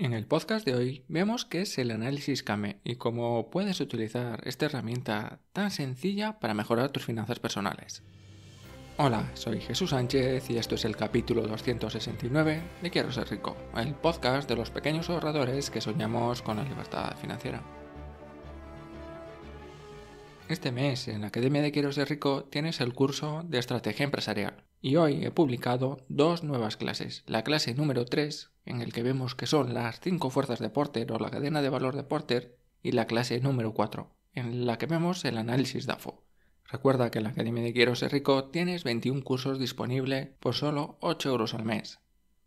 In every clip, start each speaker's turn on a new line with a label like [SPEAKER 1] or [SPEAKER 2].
[SPEAKER 1] En el podcast de hoy vemos qué es el análisis CAME y cómo puedes utilizar esta herramienta tan sencilla para mejorar tus finanzas personales. Hola, soy Jesús Sánchez y esto es el capítulo 269 de Quiero ser rico, el podcast de los pequeños ahorradores que soñamos con la libertad financiera. Este mes en la Academia de Quiero ser rico tienes el curso de estrategia empresarial y hoy he publicado dos nuevas clases. La clase número 3, en el que vemos que son las 5 fuerzas de Porter o la cadena de valor de Porter, y la clase número 4, en la que vemos el análisis DAFO. Recuerda que en la Academia de Quiero Ser Rico tienes 21 cursos disponibles por solo 8 euros al mes,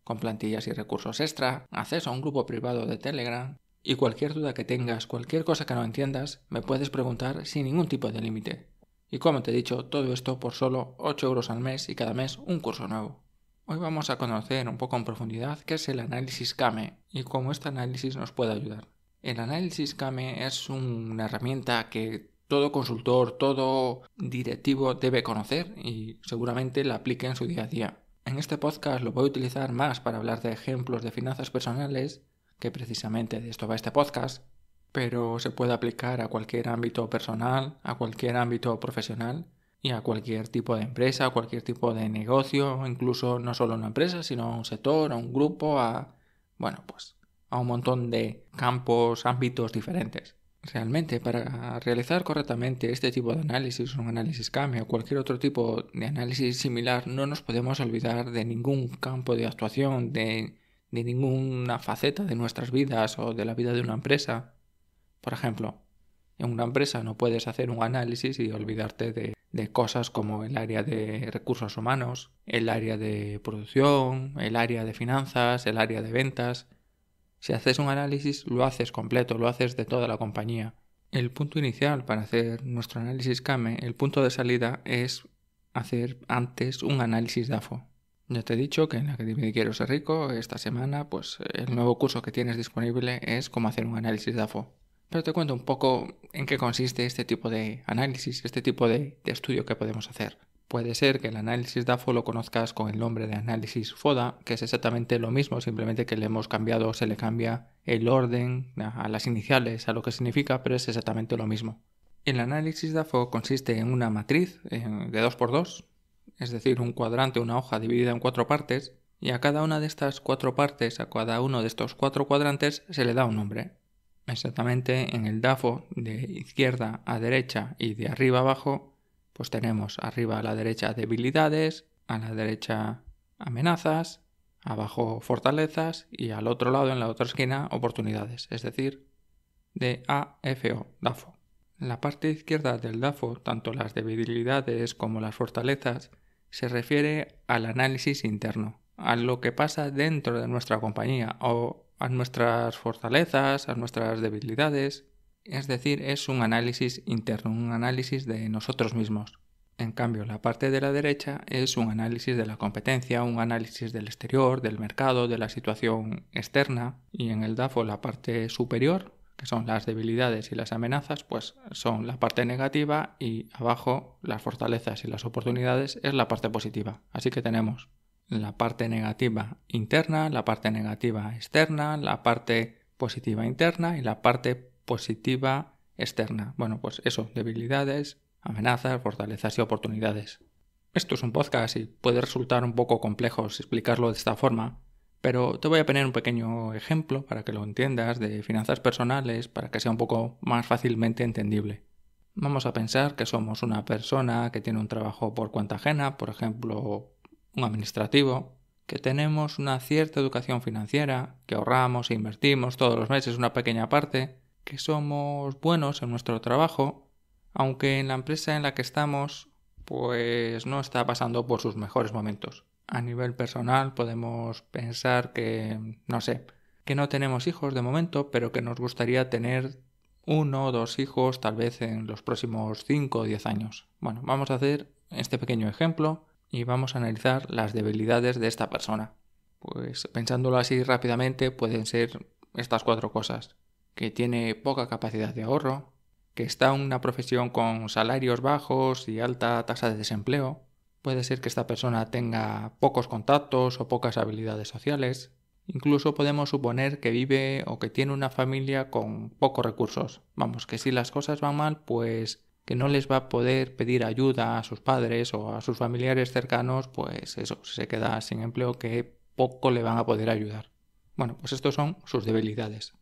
[SPEAKER 1] con plantillas y recursos extra, acceso a un grupo privado de Telegram, y cualquier duda que tengas, cualquier cosa que no entiendas, me puedes preguntar sin ningún tipo de límite. Y como te he dicho, todo esto por solo 8 euros al mes y cada mes un curso nuevo. Hoy vamos a conocer un poco en profundidad qué es el análisis CAME y cómo este análisis nos puede ayudar. El análisis CAME es una herramienta que todo consultor, todo directivo debe conocer y seguramente la aplique en su día a día. En este podcast lo voy a utilizar más para hablar de ejemplos de finanzas personales, que precisamente de esto va este podcast, pero se puede aplicar a cualquier ámbito personal, a cualquier ámbito profesional y a cualquier tipo de empresa, a cualquier tipo de negocio, incluso no solo a una empresa, sino a un sector, a un grupo, a bueno, pues a un montón de campos, ámbitos diferentes. Realmente, para realizar correctamente este tipo de análisis, un análisis cambio o cualquier otro tipo de análisis similar, no nos podemos olvidar de ningún campo de actuación, de ninguna faceta de nuestras vidas o de la vida de una empresa por ejemplo, en una empresa no puedes hacer un análisis y olvidarte de, cosas como el área de recursos humanos, el área de producción, el área de finanzas, el área de ventas. Si haces un análisis, lo haces completo, lo haces de toda la compañía. El punto inicial para hacer nuestro análisis CAME, el punto de salida es hacer antes un análisis DAFO. Ya te he dicho que en la Academia de Quiero Ser Rico, esta semana, pues el nuevo curso que tienes disponible es cómo hacer un análisis DAFO. Pero te cuento un poco en qué consiste este tipo de análisis, este tipo de, estudio que podemos hacer. Puede ser que el análisis DAFO lo conozcas con el nombre de análisis FODA, que es exactamente lo mismo, simplemente que le hemos cambiado, se le cambia el orden a las iniciales, a lo que significa, pero es exactamente lo mismo. El análisis DAFO consiste en una matriz de 2x2, es decir, un cuadrante, una hoja dividida en cuatro partes, y a cada una de estas cuatro partes, a cada uno de estos cuatro cuadrantes, se le da un nombre exactamente en el DAFO de izquierda a derecha y de arriba abajo, pues tenemos arriba a la derecha debilidades, a la derecha amenazas, abajo fortalezas y al otro lado en la otra esquina oportunidades, es decir, de AFO, DAFO. La parte izquierda del DAFO, tanto las debilidades como las fortalezas, se refiere al análisis interno, a lo que pasa dentro de nuestra compañía o a nuestras fortalezas, a nuestras debilidades. Es decir, es un análisis interno, un análisis de nosotros mismos. En cambio, la parte de la derecha es un análisis de la competencia, un análisis del exterior, del mercado, de la situación externa. Y en el DAFO la parte superior, que son las debilidades y las amenazas, pues son la parte negativa y abajo las fortalezas y las oportunidades es la parte positiva. Así que tenemos la parte negativa interna, la parte negativa externa, la parte positiva interna y la parte positiva externa. Bueno, pues eso, debilidades, amenazas, fortalezas y oportunidades. Esto es un podcast y puede resultar un poco complejo explicarlo de esta forma, pero te voy a poner un pequeño ejemplo para que lo entiendas de finanzas personales, para que sea un poco más fácilmente entendible. Vamos a pensar que somos una persona que tiene un trabajo por cuenta ajena, por ejemplo, un administrativo, que tenemos una cierta educación financiera, que ahorramos e invertimos todos los meses una pequeña parte, que somos buenos en nuestro trabajo, aunque en la empresa en la que estamos pues no está pasando por sus mejores momentos. A nivel personal podemos pensar que, no sé, que no tenemos hijos de momento, pero que nos gustaría tener uno o dos hijos tal vez en los próximos 5 o 10 años. Bueno, vamos a hacer este pequeño ejemplo y vamos a analizar las debilidades de esta persona. Pues pensándolo así rápidamente pueden ser estas cuatro cosas. Que tiene poca capacidad de ahorro, que está en una profesión con salarios bajos y alta tasa de desempleo. Puede ser que esta persona tenga pocos contactos o pocas habilidades sociales. Incluso podemos suponer que vive o que tiene una familia con pocos recursos. Vamos, que si las cosas van mal, pues que no les va a poder pedir ayuda a sus padres o a sus familiares cercanos, pues eso, se queda sin empleo, que poco le van a poder ayudar. Bueno, pues estos son sus debilidades.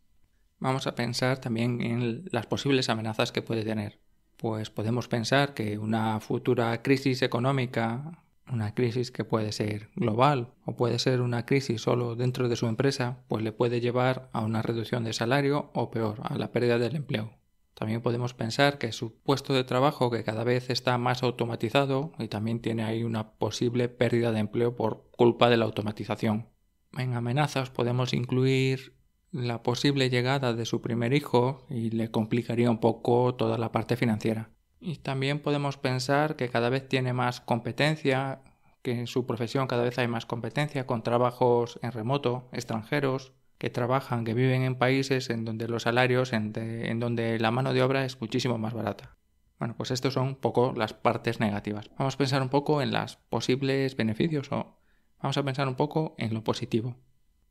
[SPEAKER 1] Vamos a pensar también en las posibles amenazas que puede tener. Pues podemos pensar que una futura crisis económica, una crisis que puede ser global o puede ser una crisis solo dentro de su empresa, pues le puede llevar a una reducción de salario o peor, a la pérdida del empleo. También podemos pensar que su puesto de trabajo, que cada vez está más automatizado, y también tiene ahí una posible pérdida de empleo por culpa de la automatización. En amenazas podemos incluir la posible llegada de su primer hijo y le complicaría un poco toda la parte financiera. Y también podemos pensar que cada vez tiene más competencia, que en su profesión cada vez hay más competencia con trabajos en remoto, extranjeros, que trabajan, que viven en países en donde los salarios, en, donde la mano de obra es muchísimo más barata. Bueno, pues estos son un poco las partes negativas. Vamos a pensar un poco en los posibles beneficios o vamos a pensar un poco en lo positivo.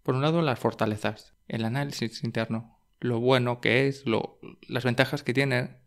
[SPEAKER 1] Por un lado, las fortalezas, el análisis interno, lo bueno que es, lo, las ventajas que tiene,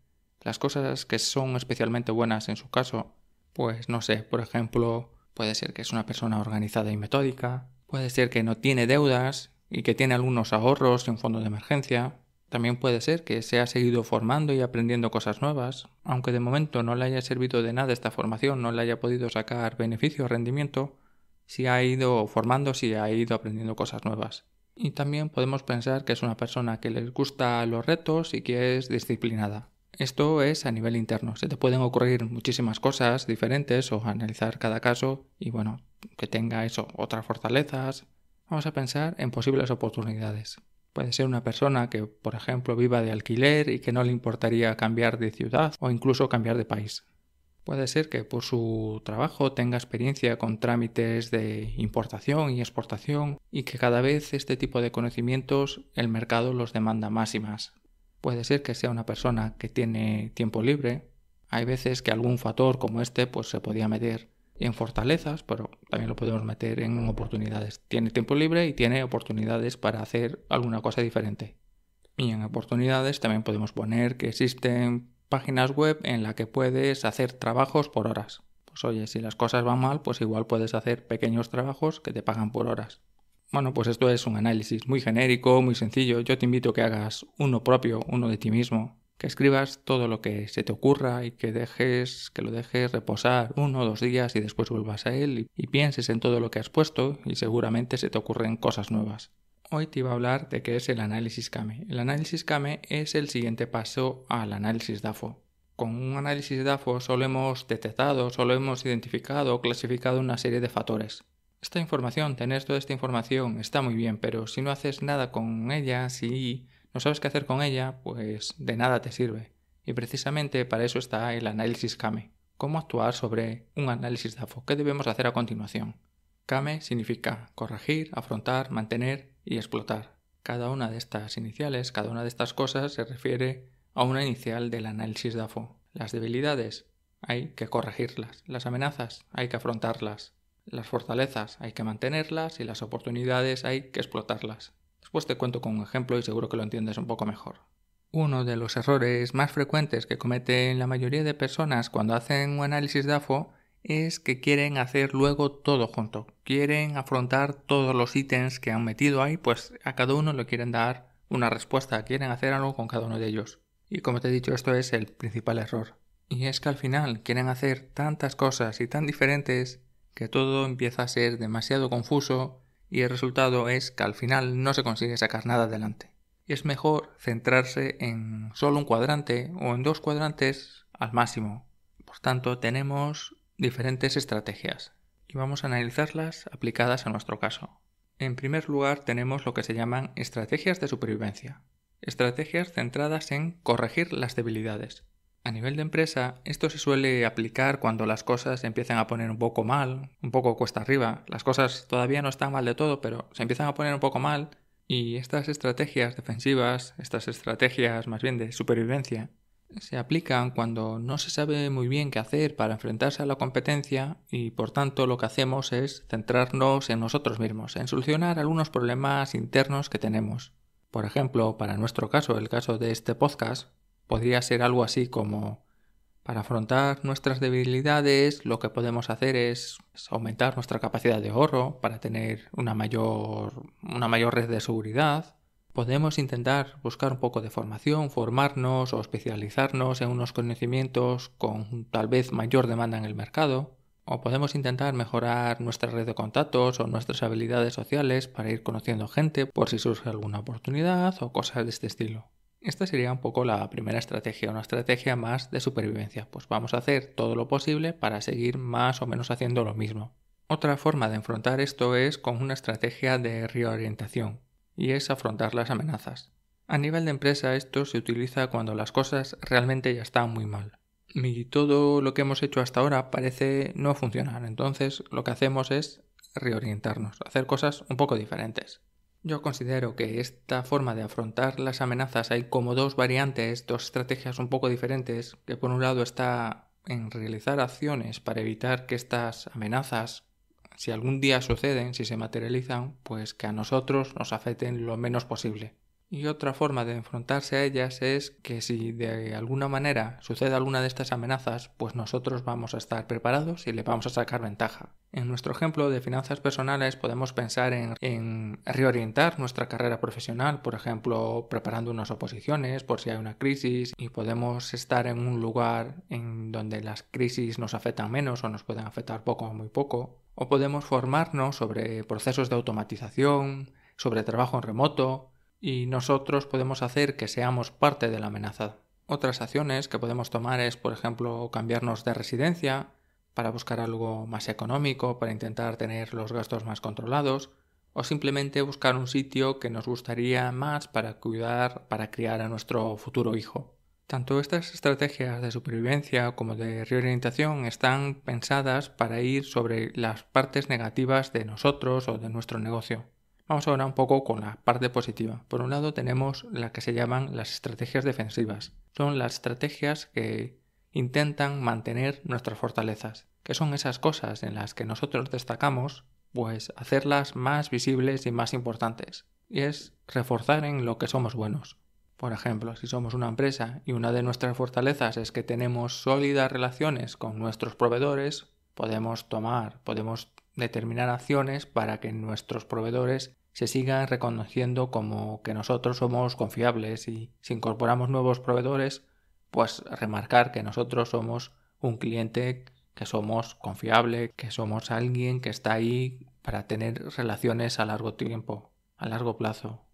[SPEAKER 1] las cosas que son especialmente buenas en su caso. Pues no sé, por ejemplo, puede ser que es una persona organizada y metódica, puede ser que no tiene deudas y que tiene algunos ahorros y un fondo de emergencia. También puede ser que se ha seguido formando y aprendiendo cosas nuevas, aunque de momento no le haya servido de nada esta formación, no le haya podido sacar beneficio o rendimiento, si ha ido formando, si ha ido aprendiendo cosas nuevas. Y también podemos pensar que es una persona que les gusta los retos y que es disciplinada. Esto es a nivel interno. Se te pueden ocurrir muchísimas cosas diferentes o analizar cada caso y bueno, que tenga eso, otras fortalezas, Vamos a pensar en posibles oportunidades. Puede ser una persona que, por ejemplo, viva de alquiler y que no le importaría cambiar de ciudad o incluso cambiar de país. Puede ser que por su trabajo tenga experiencia con trámites de importación y exportación y que cada vez este tipo de conocimientos el mercado los demanda más y más. Puede ser que sea una persona que tiene tiempo libre. Hay veces que algún factor como este pues se podía medir en fortalezas, pero también lo podemos meter en oportunidades. Tiene tiempo libre y tiene oportunidades para hacer alguna cosa diferente. Y en oportunidades también podemos poner que existen páginas web en las que puedes hacer trabajos por horas. Pues oye, si las cosas van mal, pues igual puedes hacer pequeños trabajos que te pagan por horas. Bueno, pues esto es un análisis muy genérico, muy sencillo. Yo te invito a que hagas uno propio, uno de ti mismo, que escribas todo lo que se te ocurra y que dejes, que lo dejes reposar uno o dos días y después vuelvas a él y, pienses en todo lo que has puesto y seguramente se te ocurren cosas nuevas. Hoy te iba a hablar de qué es el análisis CAME. El análisis CAME es el siguiente paso al análisis DAFO. Con un análisis DAFO solo hemos detectado, solo hemos identificado o clasificado una serie de factores. Esta información, tener toda esta información está muy bien, pero si no haces nada con ella, si no sabes qué hacer con ella, pues de nada te sirve. Y precisamente para eso está el análisis KAME. ¿Cómo actuar sobre un análisis DAFO? ¿Qué debemos hacer a continuación? KAME significa corregir, afrontar, mantener y explotar. Cada una de estas iniciales, cada una de estas cosas se refiere a una inicial del análisis DAFO. Las debilidades hay que corregirlas, las amenazas hay que afrontarlas, las fortalezas hay que mantenerlas y las oportunidades hay que explotarlas. Después te cuento con un ejemplo y seguro que lo entiendes un poco mejor. Uno de los errores más frecuentes que cometen la mayoría de personas cuando hacen un análisis DAFO es que quieren hacer luego todo junto. Quieren afrontar todos los ítems que han metido ahí, pues a cada uno le quieren dar una respuesta, quieren hacer algo con cada uno de ellos. Y como te he dicho, esto es el principal error. Y es que al final quieren hacer tantas cosas y tan diferentes que todo empieza a ser demasiado confuso y el resultado es que al final no se consigue sacar nada adelante. Es mejor centrarse en solo un cuadrante o en dos cuadrantes al máximo. Por tanto, tenemos diferentes estrategias y vamos a analizarlas aplicadas a nuestro caso. En primer lugar, tenemos lo que se llaman estrategias de supervivencia. Estrategias centradas en corregir las debilidades. A nivel de empresa, esto se suele aplicar cuando las cosas se empiezan a poner un poco mal, un poco cuesta arriba. Las cosas todavía no están mal de todo, pero se empiezan a poner un poco mal y estas estrategias defensivas, estas estrategias más bien de supervivencia, se aplican cuando no se sabe muy bien qué hacer para enfrentarse a la competencia y por tanto lo que hacemos es centrarnos en nosotros mismos, en solucionar algunos problemas internos que tenemos. Por ejemplo, para nuestro caso, el caso de este podcast, podría ser algo así como para afrontar nuestras debilidades lo que podemos hacer es aumentar nuestra capacidad de ahorro para tener una mayor, una mayor red de seguridad. Podemos intentar buscar un poco de formación, formarnos o especializarnos en unos conocimientos con tal vez mayor demanda en el mercado. O podemos intentar mejorar nuestra red de contactos o nuestras habilidades sociales para ir conociendo gente por si surge alguna oportunidad o cosas de este estilo. Esta sería un poco la primera estrategia, una estrategia más de supervivencia, pues vamos a hacer todo lo posible para seguir más o menos haciendo lo mismo. Otra forma de enfrentar esto es con una estrategia de reorientación, y es afrontar las amenazas. A nivel de empresa esto se utiliza cuando las cosas realmente ya están muy mal. Y todo lo que hemos hecho hasta ahora parece no funcionar, entonces lo que hacemos es reorientarnos, hacer cosas un poco diferentes. Yo considero que esta forma de afrontar las amenazas hay como dos variantes, dos estrategias un poco diferentes, que por un lado está en realizar acciones para evitar que estas amenazas, si algún día suceden, si se materializan, pues que a nosotros nos afecten lo menos posible. Y otra forma de enfrentarse a ellas es que si de alguna manera sucede alguna de estas amenazas, pues nosotros vamos a estar preparados y le vamos a sacar ventaja. En nuestro ejemplo de finanzas personales podemos pensar en, en reorientar nuestra carrera profesional, por ejemplo, preparando unas oposiciones por si hay una crisis y podemos estar en un lugar en donde las crisis nos afectan menos o nos pueden afectar poco o muy poco. O podemos formarnos sobre procesos de automatización, sobre trabajo en remoto, y nosotros podemos hacer que seamos parte de la amenaza. Otras acciones que podemos tomar es, por ejemplo, cambiarnos de residencia para buscar algo más económico, para intentar tener los gastos más controlados, o simplemente buscar un sitio que nos gustaría más para cuidar, para criar a nuestro futuro hijo. Tanto estas estrategias de supervivencia como de reorientación están pensadas para ir sobre las partes negativas de nosotros o de nuestro negocio. Vamos ahora un poco con la parte positiva. Por un lado tenemos la que se llaman las estrategias defensivas. Son las estrategias que intentan mantener nuestras fortalezas, que son esas cosas en las que nosotros destacamos, pues hacerlas más visibles y más importantes. Y es reforzar en lo que somos buenos. Por ejemplo, si somos una empresa y una de nuestras fortalezas es que tenemos sólidas relaciones con nuestros proveedores, podemos tomar, podemos determinar acciones para que nuestros proveedores se sigan reconociendo como que nosotros somos confiables y si incorporamos nuevos proveedores, pues remarcar que nosotros somos un cliente, que somos confiable, que somos alguien que está ahí para tener relaciones a largo tiempo, a largo plazo.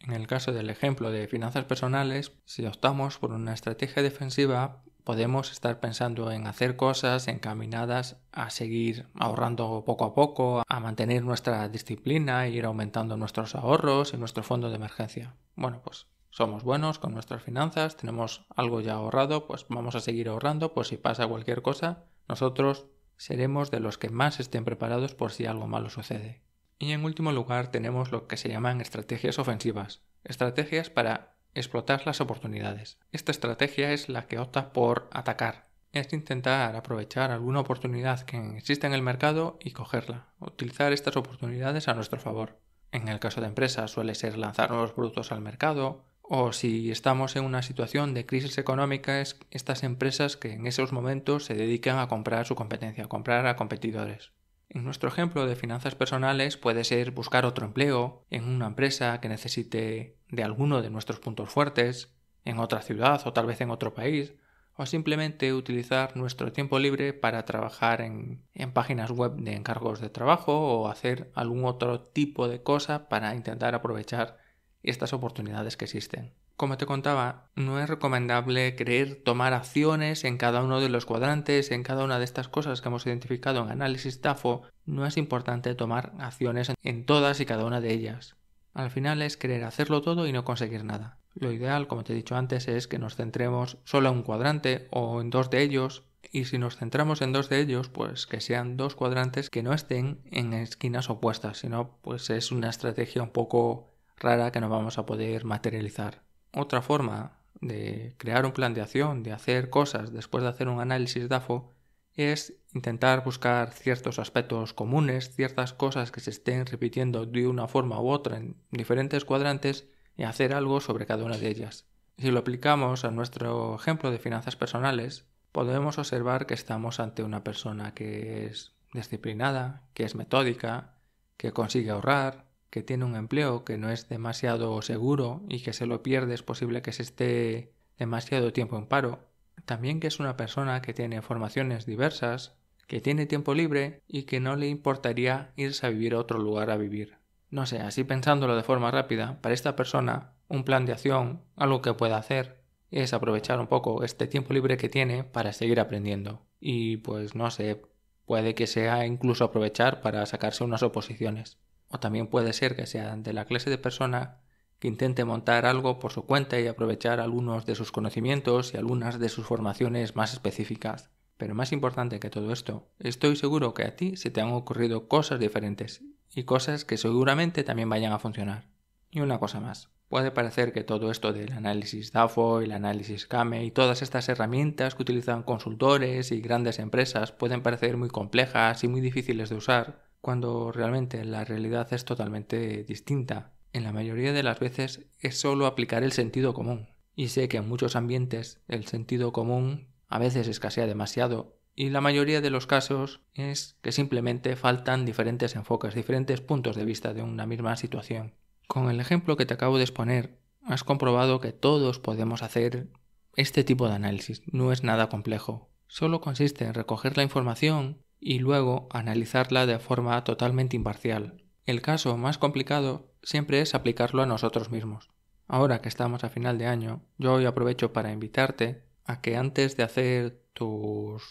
[SPEAKER 1] En el caso del ejemplo de finanzas personales, si optamos por una estrategia defensiva, podemos estar pensando en hacer cosas encaminadas a seguir ahorrando poco a poco, a mantener nuestra disciplina e ir aumentando nuestros ahorros y nuestro fondo de emergencia. Bueno, pues somos buenos con nuestras finanzas, tenemos algo ya ahorrado, pues vamos a seguir ahorrando pues si pasa cualquier cosa. Nosotros seremos de los que más estén preparados por si algo malo sucede. Y en último lugar tenemos lo que se llaman estrategias ofensivas, estrategias para explotar las oportunidades. Esta estrategia es la que opta por atacar. Es intentar aprovechar alguna oportunidad que existe en el mercado y cogerla, utilizar estas oportunidades a nuestro favor. En el caso de empresas suele ser lanzar nuevos productos al mercado, o si estamos en una situación de crisis económica, es estas empresas que en esos momentos se dedican a comprar su competencia, a comprar a competidores. En nuestro ejemplo de finanzas personales puede ser buscar otro empleo en una empresa que necesite de alguno de nuestros puntos fuertes, en otra ciudad o tal vez en otro país, o simplemente utilizar nuestro tiempo libre para trabajar en, en, páginas web de encargos de trabajo o hacer algún otro tipo de cosa para intentar aprovechar estas oportunidades que existen. Como te contaba, no es recomendable creer tomar acciones en cada uno de los cuadrantes, en cada una de estas cosas que hemos identificado en análisis TAFO, no es importante tomar acciones en todas y cada una de ellas. Al final es querer hacerlo todo y no conseguir nada. Lo ideal, como te he dicho antes, es que nos centremos solo en un cuadrante o en dos de ellos, y si nos centramos en dos de ellos, pues que sean dos cuadrantes que no estén en esquinas opuestas, sino pues es una estrategia un poco rara que no vamos a poder materializar. Otra forma de crear un plan de acción, de hacer cosas después de hacer un análisis DAFO, es intentar buscar ciertos aspectos comunes, ciertas cosas que se estén repitiendo de una forma u otra en diferentes cuadrantes y hacer algo sobre cada una de ellas. Si lo aplicamos a nuestro ejemplo de finanzas personales, podemos observar que estamos ante una persona que es disciplinada, que es metódica, que consigue ahorrar, que tiene un empleo que no es demasiado seguro y que se lo pierde es posible que se esté demasiado tiempo en paro, también que es una persona que tiene formaciones diversas, que tiene tiempo libre y que no le importaría irse a vivir a otro lugar a vivir. No sé, así pensándolo de forma rápida, para esta persona, un plan de acción, algo que pueda hacer, es aprovechar un poco este tiempo libre que tiene para seguir aprendiendo. Y pues no sé, puede que sea incluso aprovechar para sacarse unas oposiciones. O también puede ser que sea de la clase de persona que intente montar algo por su cuenta y aprovechar algunos de sus conocimientos y algunas de sus formaciones más específicas. Pero más importante que todo esto, estoy seguro que a ti se te han ocurrido cosas diferentes y cosas que seguramente también vayan a funcionar. Y una cosa más. Puede parecer que todo esto del análisis DAFO, el análisis CAME y todas estas herramientas que utilizan consultores y grandes empresas pueden parecer muy complejas y muy difíciles de usar, cuando realmente la realidad es totalmente distinta en la mayoría de las veces es solo aplicar el sentido común. Y sé que en muchos ambientes el sentido común a veces escasea demasiado y la mayoría de los casos es que simplemente faltan diferentes enfoques, diferentes puntos de vista de una misma situación. Con el ejemplo que te acabo de exponer, has comprobado que todos podemos hacer este tipo de análisis, no es nada complejo. Solo consiste en recoger la información y luego analizarla de forma totalmente imparcial, el caso más complicado siempre es aplicarlo a nosotros mismos. Ahora que estamos a final de año, yo hoy aprovecho para invitarte a que antes de hacer tus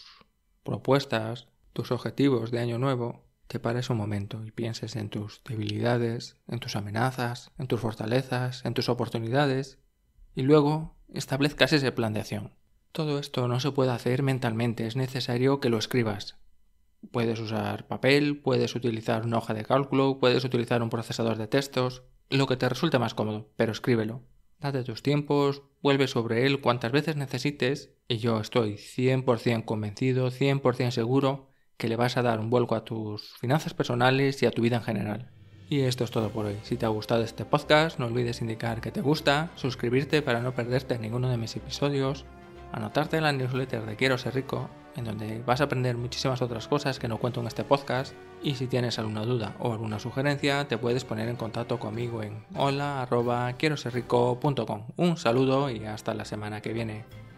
[SPEAKER 1] propuestas, tus objetivos de año nuevo, te pares un momento y pienses en tus debilidades, en tus amenazas, en tus fortalezas, en tus oportunidades, y luego establezcas ese plan de acción. Todo esto no se puede hacer mentalmente, es necesario que lo escribas, Puedes usar papel, puedes utilizar una hoja de cálculo, puedes utilizar un procesador de textos, lo que te resulte más cómodo, pero escríbelo. Date tus tiempos, vuelve sobre él cuantas veces necesites y yo estoy 100% convencido, 100% seguro que le vas a dar un vuelco a tus finanzas personales y a tu vida en general. Y esto es todo por hoy. Si te ha gustado este podcast, no olvides indicar que te gusta, suscribirte para no perderte ninguno de mis episodios, anotarte en la newsletter de Quiero ser rico en donde vas a aprender muchísimas otras cosas que no cuento en este podcast. Y si tienes alguna duda o alguna sugerencia, te puedes poner en contacto conmigo en hola.quieroserrico.com Un saludo y hasta la semana que viene.